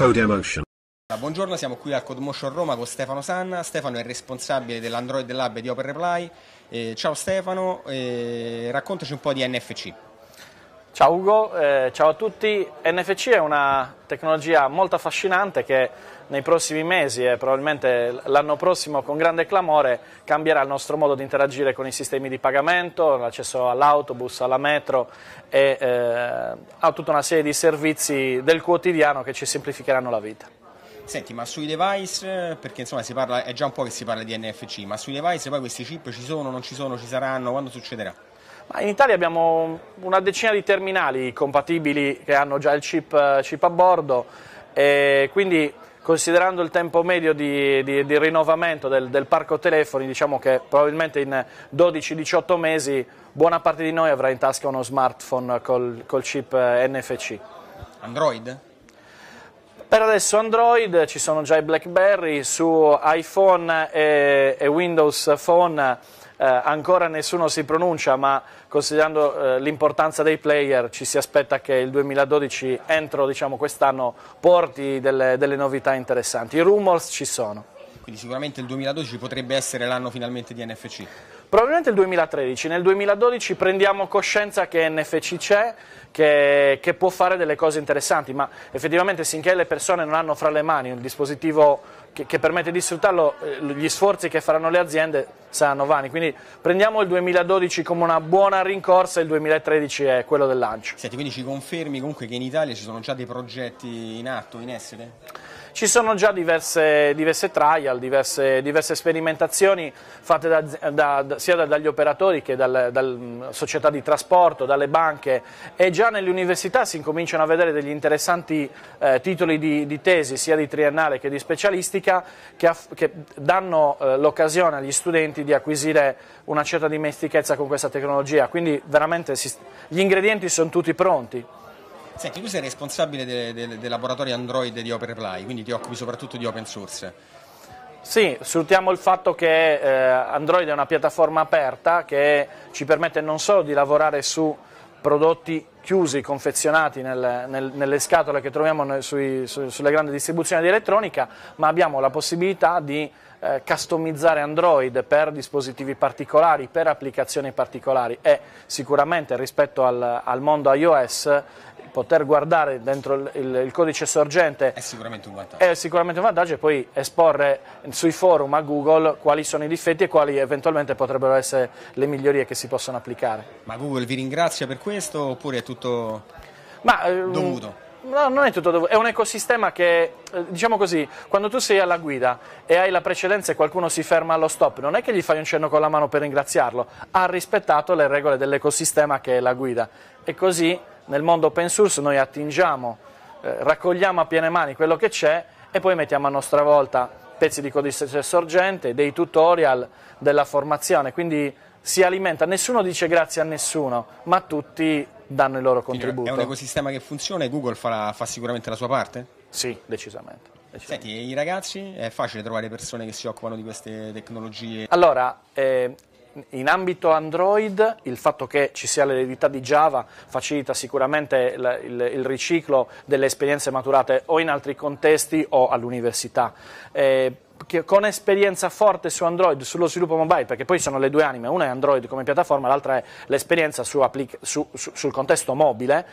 Code ah, Buongiorno, siamo qui al Codemotion Roma con Stefano Sanna. Stefano è responsabile dell'Android Lab di Open Reply. Eh, ciao Stefano, eh, raccontaci un po' di NFC. Ciao Ugo, eh, ciao a tutti. NFC è una tecnologia molto affascinante che nei prossimi mesi e eh, probabilmente l'anno prossimo con grande clamore cambierà il nostro modo di interagire con i sistemi di pagamento, l'accesso all'autobus, alla metro e eh, a tutta una serie di servizi del quotidiano che ci semplificheranno la vita. Senti, ma sui device, perché insomma parla, è già un po' che si parla di NFC, ma sui device poi questi chip ci sono, non ci sono, ci saranno, quando succederà? in Italia abbiamo una decina di terminali compatibili che hanno già il chip, eh, chip a bordo e quindi considerando il tempo medio di, di, di rinnovamento del, del, parco telefoni, diciamo che probabilmente in 12-18 mesi buona parte di noi avrà in tasca uno smartphone col, col chip eh, NFC. Android? Per adesso Android, ci sono già i BlackBerry, su iPhone e, e Windows Phone eh, ancora nessuno si pronuncia, ma considerando eh, l'importanza dei player ci si aspetta che il 2012, entro diciamo, quest'anno, porti delle, delle novità interessanti. I rumors ci sono. Quindi sicuramente il 2012 potrebbe essere l'anno finalmente di NFC. Probabilmente il 2013, nel 2012 prendiamo coscienza che NFC c'è, che, che, può fare delle cose interessanti, ma effettivamente finché le persone non hanno fra le mani un dispositivo che, che permette di sfruttarlo, eh, gli sforzi che faranno le aziende saranno vani. Quindi prendiamo il 2012 come una buona rincorsa e il 2013 è quello del lancio. Senti, quindi ci confermi comunque che in Italia ci sono già dei progetti in atto, in essere? ci sono già diverse, diverse trial, diverse, diverse, sperimentazioni fatte da, da, da, sia dagli operatori che dalle dal, società di trasporto, dalle banche e già nelle università si incominciano a vedere degli interessanti eh, titoli di, di, tesi sia di triennale che di specialistica che, che danno eh, l'occasione agli studenti di acquisire una certa dimestichezza con questa tecnologia, quindi veramente si, gli ingredienti sono tutti pronti. Senti, tu sei responsabile dei de, de laboratori Android di OpenReply, quindi ti occupi soprattutto di open source. Sì, sfruttiamo il fatto che eh, Android è una piattaforma aperta che ci permette non solo di lavorare su prodotti chiusi, confezionati nel, nel, nelle scatole che troviamo noi, sui, su, sulle grandi distribuzioni di elettronica, ma abbiamo la possibilità di eh, customizzare Android per dispositivi particolari, per applicazioni particolari e sicuramente rispetto al, al mondo iOS poter guardare dentro il, il, il codice sorgente è sicuramente, un vantaggio. è sicuramente un vantaggio e poi esporre sui forum a Google quali sono i difetti e quali eventualmente potrebbero essere le migliorie che si possono applicare. Ma Google vi ringrazia per questo oppure è tutto Ma, eh, dovuto? No, non è tutto dovuto, è un ecosistema che, eh, diciamo così, quando tu sei alla guida e hai la precedenza e qualcuno si ferma allo stop, non è che gli fai un cenno con la mano per ringraziarlo, ha rispettato le regole dell'ecosistema che è la guida e così nel mondo open source noi attingiamo, eh, raccogliamo a piene mani quello che c'è e poi mettiamo a nostra volta pezzi di codice sorgente, dei tutorial, della formazione, quindi si alimenta, nessuno dice grazie a nessuno, ma tutti danno il loro contributo. Quindi è un ecosistema che funziona e Google fa, fa sicuramente la sua parte? Sì, decisamente. decisamente. Senti, i ragazzi, è facile trovare persone che si occupano di queste tecnologie? Allora, eh, in ambito Android il fatto che ci sia l'eredità di Java facilita sicuramente il, il, il riciclo delle esperienze maturate o in altri contesti o all'università. Eh, con esperienza forte su Android, sullo sviluppo mobile, perché poi sono le due anime, una è Android come piattaforma, l'altra è l'esperienza su su, su, sul contesto mobile,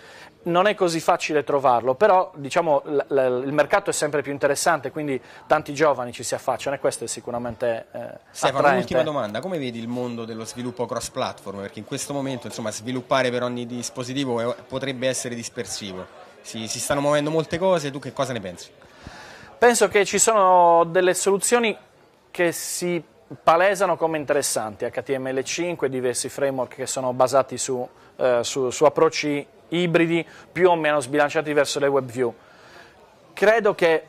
non è così facile trovarlo, però diciamo, il mercato è sempre più interessante, quindi tanti giovani ci si affacciano e questo è sicuramente eh, Stefano, un'ultima domanda, come vedi il mondo dello sviluppo cross-platform? Perché in questo momento insomma, sviluppare per ogni dispositivo è, potrebbe essere dispersivo, si, si stanno muovendo molte cose, tu che cosa ne pensi? Penso che ci sono delle soluzioni che si palesano come interessanti, HTML5, diversi framework che sono basati su, eh, su, su approcci ibridi più o meno sbilanciati verso le web view. Credo che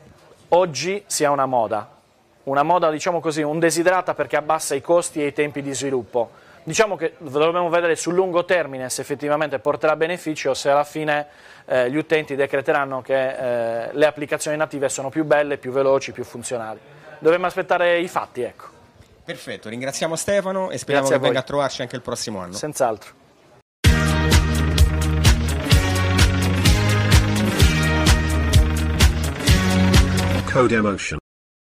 oggi sia una moda, una moda diciamo così, un desiderata perché abbassa i costi e i tempi di sviluppo Diciamo che dobbiamo vedere sul lungo termine se effettivamente porterà beneficio, o se alla fine eh, gli utenti decreteranno che eh, le applicazioni native sono più belle, più veloci, più funzionali. Dovremmo aspettare i fatti, ecco. Perfetto, ringraziamo Stefano e speriamo che voi. venga a trovarci anche il prossimo anno. Senz'altro. Code Emotion